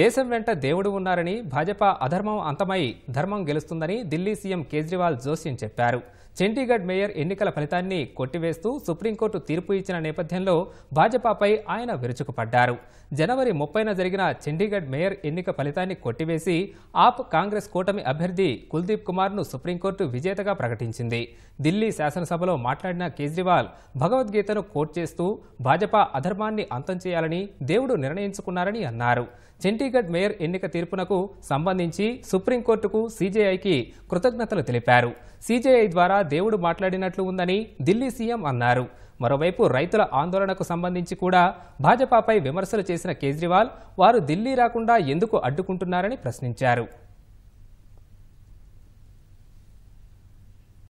దేశం వెంట దేవుడు ఉన్నారని భాజపా అధర్మం అంతమై ధర్మం గెలుస్తుందని ఢిల్లీ సీఎం కేజ్రీవాల్ జోస్యం చెప్పారు చండీగఢ్ మేయర్ ఎన్నికల ఫలితాన్ని కొట్టివేస్తూ సుప్రీంకోర్టు తీర్పు ఇచ్చిన నేపథ్యంలో భాజపాపై ఆయన విరుచుకుపడ్డారు జనవరి ముప్పైన జరిగిన చండీగఢ్ మేయర్ ఎన్నిక ఫలితాన్ని కొట్టివేసి ఆప్ కాంగ్రెస్ కూటమి అభ్యర్థి కుల్దీప్ కుమార్ను సుప్రీంకోర్టు విజేతగా ప్రకటించింది ఢిల్లీ శాసనసభలో మాట్లాడిన కేజ్రీవాల్ భగవద్గీతను కోట్ చేస్తూ భాజపా అధర్మాన్ని అంతం చేయాలని దేవుడు నిర్ణయించుకున్నారని అన్నారు చండీగఢ్ మేయర్ ఎన్నిక తీర్పునకు సంబంధించి సుప్రీంకోర్టుకు సీజేఐకి కృతజ్ఞతలు తెలిపారు సీజేఐ ద్వారా దేవుడు మాట్లాడినట్లు ఉందని ఢిల్లీ సీఎం అన్నారు మరోవైపు రైతుల ఆందోళనకు సంబంధించి కూడా భాజపాపై విమర్శలు చేసిన కేజ్రీవాల్ వారు ఢిల్లీ రాకుండా ఎందుకు అడ్డుకుంటున్నారని ప్రశ్నించారు